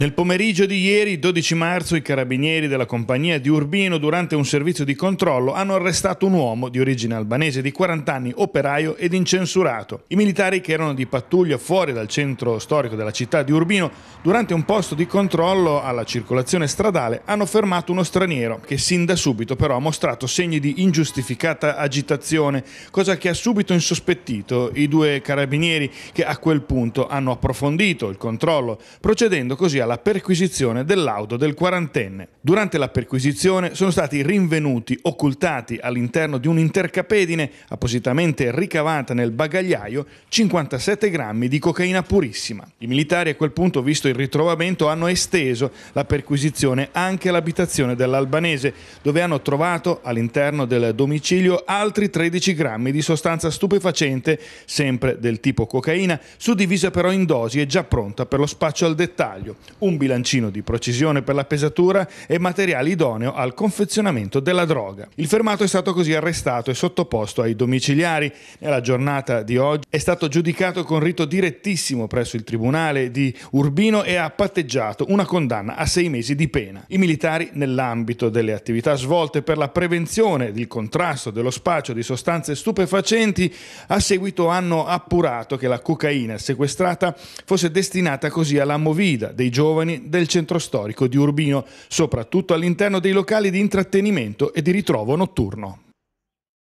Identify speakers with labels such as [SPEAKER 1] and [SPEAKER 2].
[SPEAKER 1] Nel pomeriggio di ieri, 12 marzo, i carabinieri della compagnia di Urbino, durante un servizio di controllo, hanno arrestato un uomo di origine albanese di 40 anni, operaio ed incensurato. I militari che erano di pattuglia fuori dal centro storico della città di Urbino, durante un posto di controllo alla circolazione stradale, hanno fermato uno straniero che sin da subito però ha mostrato segni di ingiustificata agitazione, cosa che ha subito insospettito i due carabinieri che a quel punto hanno approfondito il controllo, procedendo così alla la perquisizione dell'auto del quarantenne. Durante la perquisizione sono stati rinvenuti, occultati all'interno di un'intercapedine appositamente ricavata nel bagagliaio, 57 grammi di cocaina purissima. I militari a quel punto, visto il ritrovamento, hanno esteso la perquisizione anche all'abitazione dell'albanese, dove hanno trovato all'interno del domicilio altri 13 grammi di sostanza stupefacente, sempre del tipo cocaina, suddivisa però in dosi e già pronta per lo spaccio al dettaglio un bilancino di precisione per la pesatura e materiale idoneo al confezionamento della droga. Il fermato è stato così arrestato e sottoposto ai domiciliari. Nella giornata di oggi è stato giudicato con rito direttissimo presso il tribunale di Urbino e ha patteggiato una condanna a sei mesi di pena. I militari, nell'ambito delle attività svolte per la prevenzione il contrasto dello spaccio di sostanze stupefacenti, a seguito hanno appurato che la cocaina sequestrata fosse destinata così alla movida dei giovani giovani del centro storico di Urbino, soprattutto all'interno dei locali di intrattenimento e di ritrovo notturno.